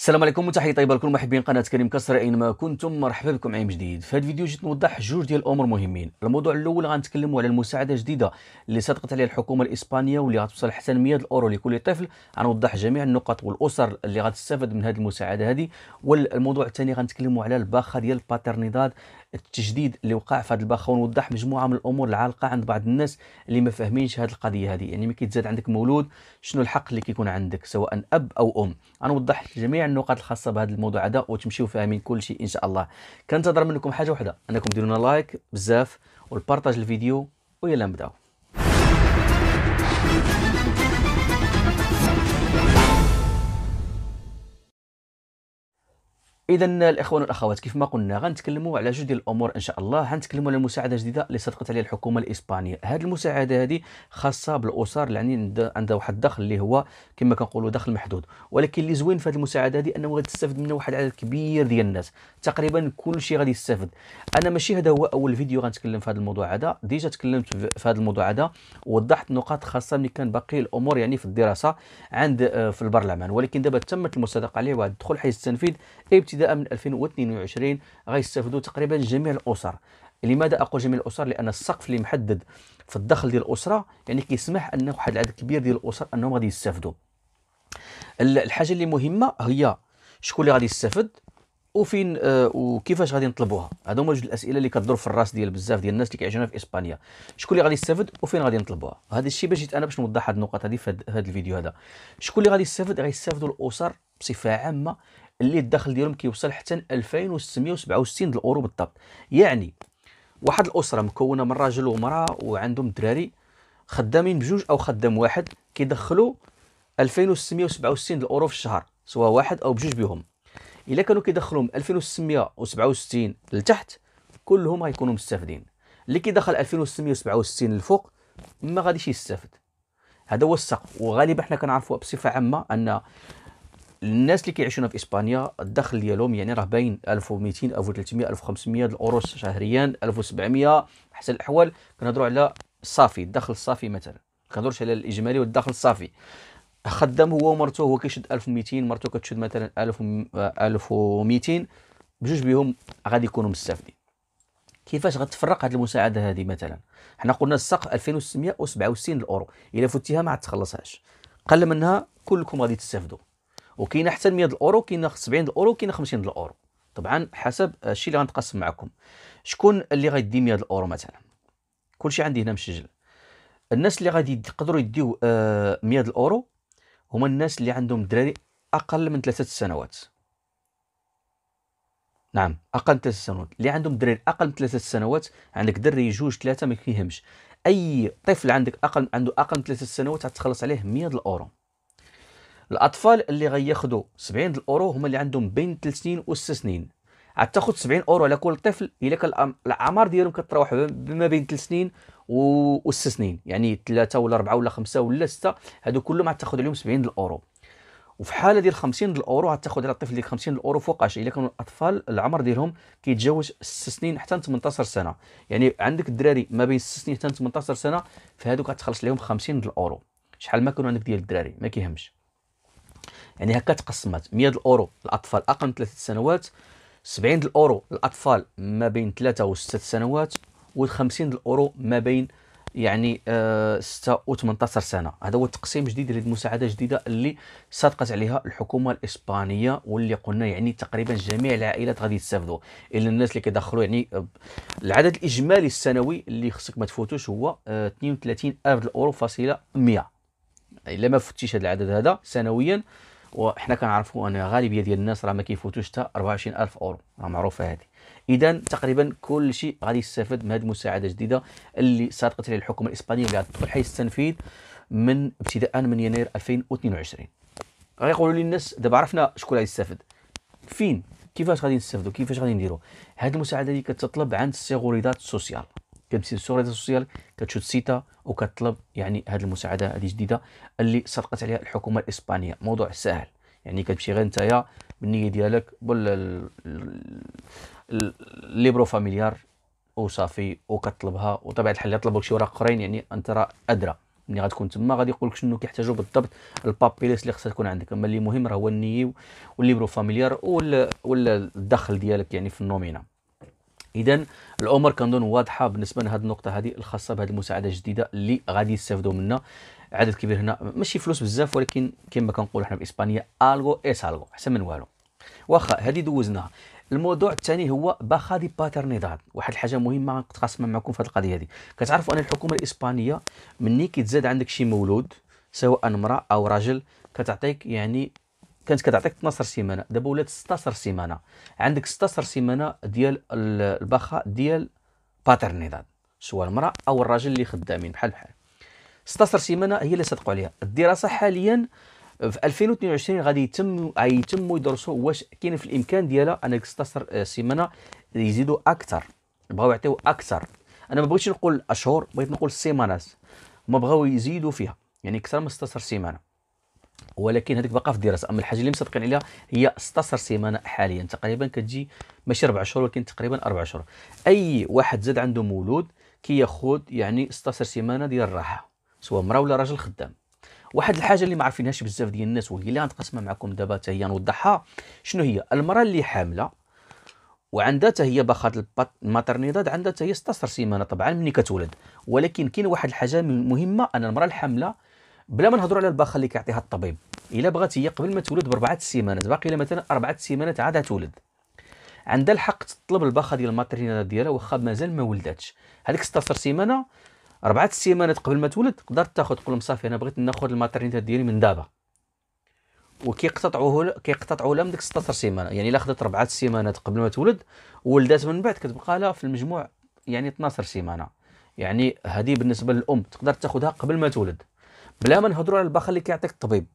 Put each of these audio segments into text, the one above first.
السلام عليكم وتحيه طيبه لكل محبين قناه كريم كسر اينما كنتم مرحبا بكم عام جديد في هذا الفيديو جيت نوضح جوج ديال الامور مهمين الموضوع الاول غنتكلموا على المساعده الجديده اللي صدقت عليها الحكومه الاسبانيه واللي غتوصل حتى 100 اورو لكل طفل غنوضح جميع النقط والاسر اللي غتستافد من هذه المساعده هذه والموضوع الثاني غنتكلموا على الباخه ديال الباترنيداد التجديد اللي وقع في هذا الباخه ونوضح مجموعه من الامور العالقه عند بعض الناس اللي ما فاهمينش هذه القضيه هذه يعني ملي كيتزاد عندك مولود شنو الحق اللي كيكون عندك سواء اب او ام غنوضح جميع النقاط الخاصه بهذا الموضوع هذا وتمشيو فاهمين كل شيء ان شاء الله كنتظر منكم حاجه واحده انكم ديرونا لايك بزاف والبارطاج الفيديو ويلا نبداو اذا الاخوان والاخوات كيف ما قلنا غنتكلموا على جوج ديال الامور ان شاء الله غنتكلموا على مساعده جديده اللي صدقت عليها الحكومه الاسبانيه هذه المساعده هذه خاصه بالاسر اللي يعني عندها واحد الدخل اللي هو كما كنقولوا دخل محدود ولكن اللي زوين في هذه المساعده هذه انه غتستافد منها واحد العدد كبير ديال الناس تقريبا كل شيء غادي يستافد انا ماشي هذا هو اول فيديو غنتكلم في هذا الموضوع هذا ديجا تكلمت في هذا الموضوع هذا ووضحت نقاط خاصه ملي كان باقي الامور يعني في الدراسه عند آه، في البرلمان ولكن دابا تمت المصادقه عليه وغادي تدخل حيز التنفيذ ابتداء ابتداء من 2022 غيستافدوا تقريبا جميع الاسر لماذا اقول جميع الاسر لان السقف اللي محدد في الدخل ديال الاسره يعني كيسمح ان واحد العدد كبير ديال الاسر انهم غادي يستافدوا الحاجه اللي مهمه هي شكون اللي غادي يستافد وفين آه وكيفاش غادي نطلبوها هادو هما جوج الاسئله اللي كدور في الراس ديال بزاف ديال الناس اللي كيعيشونا في اسبانيا شكون اللي غادي يستافد وفين غادي نطلبوها هذا الشيء باش جيت انا باش نوضح هاد النقط هذه في هذا الفيديو هذا شكون اللي غادي يستافد غيستافدوا الاسر بصفه عامه اللي الدخل ديالهم كيوصل حتى 2667 الاورو بالضبط يعني واحد الاسره مكونه من راجل ومراه وعندهم دراري خدامين بجوج او خدام واحد كيدخلوا 2667 الاورو في الشهر سواء واحد او بجوج بهم الا كانوا كيدخلهم 2667 لتحت كلهم غيكونوا مستافدين اللي كيدخل 2667 للفوق ما غاديش يستافد هذا هو السقف وغالبا حنا كنعرفوا بصفه عامه ان الناس اللي كيعيشون في اسبانيا الدخل ديالهم يعني راه باين 1200 1300 1500 الاوروس شهريا 1700 احسن الاحوال كنهضروا على الصافي الدخل الصافي مثلا كنهضروش على الاجمالي والدخل الصافي خدام هو ومرته هو كيشد 1200 مرته كتشد مثلا 1000 1200 بجوج بهم غادي يكونوا مستافدين كيفاش غتفرق هذه المساعده هذه مثلا حنا قلنا السقف 2667 الاورو الا فتيها ما تخلصهاش قل منها كلكم غادي تستافدوا وكاين حتى 100 الاورو كاين 70 الاورو كاين 50 الاورو طبعا حسب الشيء اللي غنتقاسم معكم شكون اللي غيدي 100 الاورو مثلا كلشي عندي هنا مسجل الناس اللي غادي يقدروا يديو 100 آه، الاورو هما الناس اللي عندهم دراري اقل من ثلاثه سنوات نعم اقل من ثلاثة سنوات اللي عندهم دراري اقل من ثلاثة سنوات عندك دري جوج ثلاثه ما كيهمش اي طفل عندك اقل عنده اقل من ثلاثة سنوات غتخلص عليه 100 الاورو الاطفال اللي غياخذوا 70 الاورو هما اللي عندهم بين 3 سنين و 6 سنين عاد تاخذ 70 اورو على كل طفل الا كان الاعمار ديالهم كتراوح ما بين 3 سنين و 6 سنين يعني 3 ولا 4 ولا 5 ولا 6 هادو كلهم عاد تاخذ عليهم 70 الاورو وفي حاله ديال 50 الاورو عاد تاخذ على الطفل ديك 50 الاورو فوقاش الا كانوا الاطفال العمر ديالهم كيتجاوز 6 سنين حتى 18 سنه يعني عندك الدراري ما بين 6 سنين حتى 18 سنه فهادوك غتخلص لهم 50 الاورو شحال ما كانوا عندك ديال الدراري ما كيهمش يعني هكا تقسمت 100 الاورو للاطفال اقل من 3 سنوات 70 الاورو للاطفال ما بين 3 و 6 سنوات و50 الاورو ما بين يعني آه 6 و 18 سنه هذا هو التقسيم الجديد لهذه المساعده الجديده اللي صادقت عليها الحكومه الاسبانيه واللي قلنا يعني تقريبا جميع العائلات غادي يستافدوا الا الناس اللي كيدخلوا يعني آه، العدد الاجمالي السنوي اللي خصك ما تفوتوش هو آه 32 الف الاورو فاصله 100 الا ما فتيش هذا العدد هذا سنويا وحنا كنعرفوا ان الغالبيه ديال الناس راه ما كيفوتوش حتى 24000 اورو راه معروفه هذه اذا تقريبا كل شيء غادي يستفاد من هذه المساعده الجديده اللي صادقت عليه الحكومه الاسبانيه اللي غتدخل حيز التنفيذ من ابتداء من يناير 2022 غيقولوا لي الناس دابا عرفنا شكون غادي يستافد فين كيفاش غادي نستافدوا كيفاش غادي نديروا هذه المساعده اللي كتطلب عند السيغوريدات السوسيال كتمشي السوريات السوسيال كتشد سيتا وكطلب يعني هذه المساعده هذه جديده اللي صدقت عليها الحكومه الاسبانيه موضوع سهل يعني كتمشي غير نتايا بالنيه ديالك بال ليبرو فاميليار وصافي وكطلبها وطبيعه الحال يطلبوا لك شي اوراق اخرين يعني انت راه ادرى ملي غتكون تما غادي يقول لك شنو كيحتاجوا بالضبط البابيليس اللي خصها تكون عندك اما اللي مهم راه هو النيه والليبرو فاميليار والدخل ولا الدخل ديالك يعني في النومينا اذا الامور كنظن واضحه بالنسبه لهذه النقطه هذه الخاصه بهذه المساعده الجديده اللي غادي يستافدوا منها عدد كبير هنا ماشي فلوس بزاف ولكن كما كنقولوا حنا باسبانيا الغو اس الغو احسن من والو واخا هذه دوزناها الموضوع الثاني هو باخا دي باترنيداد واحد الحاجه مهمه نتقاسم معكم في هذه القضيه هذه كتعرفوا ان الحكومه الاسبانيه مني كيتزاد عندك شي مولود سواء امراه او رجل كتعطيك يعني كانت كتعطيك 12 سيمانه دابا ولات 16 سيمانه عندك 16 سيمانه ديال البخاء ديال باترنيداد سواء المراه او الراجل اللي خدامين بحال بحال 16 سيمانه هي اللي صدقوا عليها الدراسه حاليا في 2022 غادي يتم يتموا يدرسوا واش كاين في الامكان ديالها ان 16 آه، سيمانه يزيدوا اكثر بغاو يعطيو اكثر انا ما بغيتش نقول اشهر بغيت نقول سيمانات ما بغاو يزيدوا فيها يعني اكثر من 16 سيمانه ولكن هذيك باقا في الدراسه اما الحاجه اللي مسبقين عليها هي 16 سيمانه حاليا تقريبا كتجي ماشي 4 شهور ولكن تقريبا 4 شهور اي واحد زاد عنده مولود كياخذ يعني 16 سيمانه ديال الراحه سواء مراه ولا راجل خدام واحد الحاجه اللي ما عارفينهاش بزاف ديال الناس وهي اللي غنقسمها معكم دابا حتى هي نوضحها شنو هي المراه اللي حامله وعندها حتى هي باخات الماترنيداد عندها حتى هي 16 سيمانه طبعا ملي كتولد ولكن كاين واحد الحاجه مهمه ان المراه الحامله بلا ما نهضروا على الباخه اللي كيعطيها الطبيب الا بغات هي قبل ما تولد باربعه السيمانات باقي لها مثلا اربعه السيمانات عاد تولد عندها الحق تطلب الباخه ديال الماترينال ديالها واخا مازال ما ولداتش هذيك 16 سيمانه اربعه السيمانات قبل ما تولد تقدر تاخذ تقول لهم صافي انا بغيت ناخذ الماترينال ديالي من دابا وكيقتطعوه كيقتطعوا لها من ديك 16 سيمانه يعني الا خدات اربعه السيمانات قبل ما تولد ولدات من بعد كتبقى لها في المجموع يعني 12 سيمانه يعني هذه بالنسبه للام تقدر تاخذها قبل ما تولد بلا ما نهضروا على الباخه اللي كيعطيك الطبيب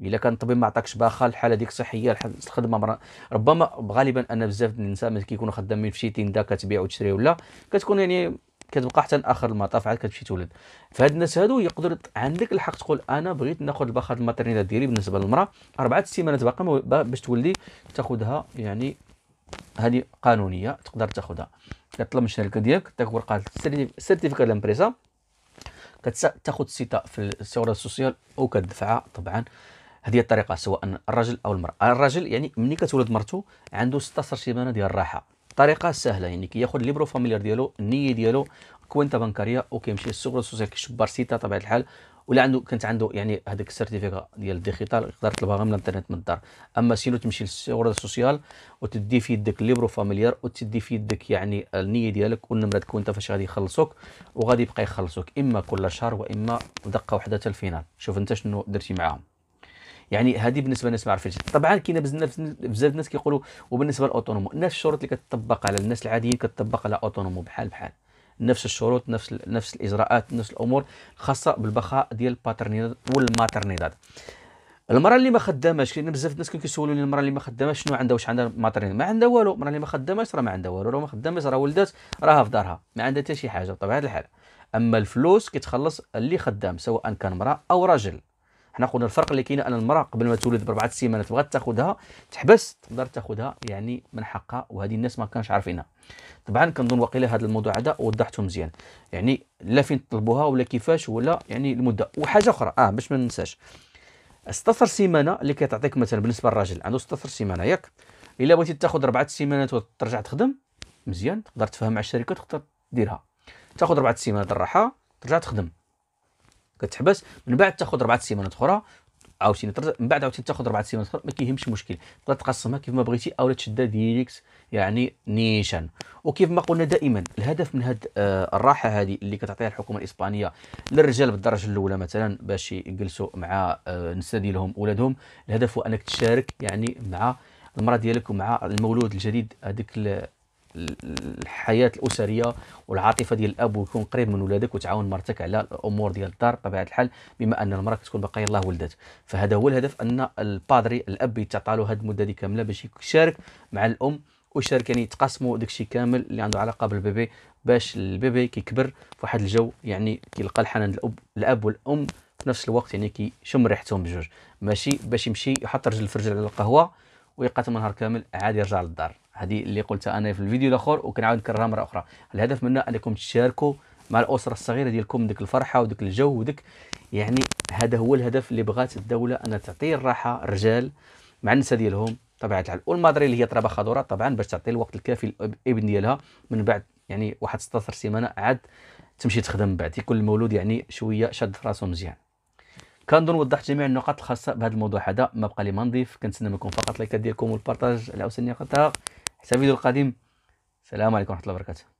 الا كان الطبيب ما عطاكش باخه الحاله ديك صحيه الخدمه مرة. ربما غالبا ان بزاف ديال النساء ملي كيكونوا خدامين في شي تندا كتبيع وتشري ولا كتكون يعني كتبقى حتى اخر المطاف عاد كتمشي تولد فهاد الناس هادو يقدر عندك الحق تقول انا بغيت ناخذ الباخه الماترنيدا ديالي بالنسبه للمراه اربعه سيمانات باقي باش تولي تاخذها يعني هذه قانونيه تقدر تاخذها كطلب من الشركه ديالك تاك ورقه السيرتيفيكا ديال الامبريسا كتاخذ سيتا في الثوره السوسيال او كتدفعها طبعا هذه الطريقه سواء الرجل او المراه الرجل يعني ملي كتولد مرته عنده 16 سيمانه ديال الراحه طريقه سهله يعني كياخذ ليبرو فاميليار ديالو النيه ديالو كوينتا بنكاريه وكيمشي للثوره السوسيال كيشبر سيتا طبعا الحال ولا عنده كانت عنده يعني هذاك السيرتيفيكا ديال الديجيتال يقدر يطلبها من الانترنت من الدار اما سينو تمشي للسيغور السوسيال وتدي في يدك ليبرو فاميليار وتدي في يدك يعني النيه ديالك والنمره تكون وانت فاش غادي يخلصوك وغادي يبقى يخلصوك اما كل شهر واما دقه واحده حتى الفينال شوف انت شنو درتي معاهم يعني هذه بالنسبه للناس ما عرفتش طبعا كاين بزاف بزاف الناس كيقولوا وبالنسبه للاوتونومو الناس الشروط اللي كتطبق على الناس العاديين كتطبق على اوتونومو بحال بحال نفس الشروط نفس نفس الاجراءات نفس الامور خاصه بالبقاء ديال الباترنيداد والماترنيداد المراه اللي ما خداماش كاين بزاف الناس كيسولوني المراه اللي ما خداماش شنو عندها واش عندها ماترنيداد ما عندها والو المراه اللي ما خداماش راه ما عندها والو راه ما خداماش راه ولدات راها في دارها ما عندها حتى شي حاجه بطبيعه الحال اما الفلوس كتخلص اللي خدام سواء كان امراه او رجل حنا قلنا الفرق اللي كاين ان المراه قبل ما تولد باربعه سيمانات بغات تاخذها تحبس تقدر تاخذها يعني من حقها وهذه الناس ما كانش عارفينها طبعا كنظن واقيلا هذا الموضوع هذا وضحته مزيان يعني لا فين تطلبوها ولا كيفاش ولا يعني المده وحاجه اخرى اه باش ما ننساش 16 سيمانه اللي كتعطيك مثلا بالنسبه للراجل عنده 16 سيمانه ياك الا بغيتي تاخذ اربعه سيمانات وترجع تخدم مزيان تقدر تفهم مع الشركه تقدر ديرها تاخذ اربعه سيمانات الراحه ترجع تخدم كتحبس من بعد تاخذ اربعه سيمانات اخرى عاوتاني من بعد عاوتاني تاخذ اربعه سيمانات اخرى ما كيهمش المشكل تقدر تقسمها كيف ما بغيتي او تشدها ديريكت يعني نيشان وكيف ما قلنا دائما الهدف من هاد آه الراحه هذه اللي كتعطيها الحكومه الاسبانيه للرجال بالدرجه الاولى مثلا باش يجلسوا مع آه نساء ديالهم ولادهم الهدف هو انك تشارك يعني مع المراه ديالك ومع المولود الجديد هذيك الحياه الاسريه والعاطفه ديال الاب ويكون قريب من ولادك وتعاون مرتك على الامور ديال الدار بطبيعه الحال بما ان المراه كتكون باقيه الله ولدت فهذا هو الهدف ان البادري الاب يتعطى له هذه المده دي كامله باش يشارك مع الام ويشارك يعني يتقاسموا الشيء كامل اللي عنده علاقه بالبيبي باش البيبي كيكبر في واحد الجو يعني كيلقى الحنان الاب الاب والام في نفس الوقت يعني كيشم ريحتهم بجوج ماشي باش يمشي يحط رجل في رجل على القهوه ويقاتل نهار كامل عادي يرجع للدار هذه اللي قلتها انا في الفيديو الاخر وكنعاود نكررها مره اخرى الهدف منها انكم تشاركوا مع الاسره الصغيره ديالكم ديك الفرحه وديك الجو وديك يعني هذا هو الهدف اللي بغات الدوله ان تعطي الراحه الرجال مع النساء ديالهم طبيعه الحال والمادري اللي هي طرابة خضوره طبعا باش تعطي الوقت الكافي للابن ديالها من بعد يعني واحد 16 سيمانه عاد تمشي تخدم من بعد يكون المولود يعني شويه شاد راسه مزيان كنظن وضحت جميع النقاط الخاصه بهذا الموضوع هذا ما بقى لي ما نضيف كنتسنى منكم فقط لايكات ديالكم والبارطاج على اوسن النقاط حتى الفيديو القادم السلام عليكم ورحمه الله وبركاته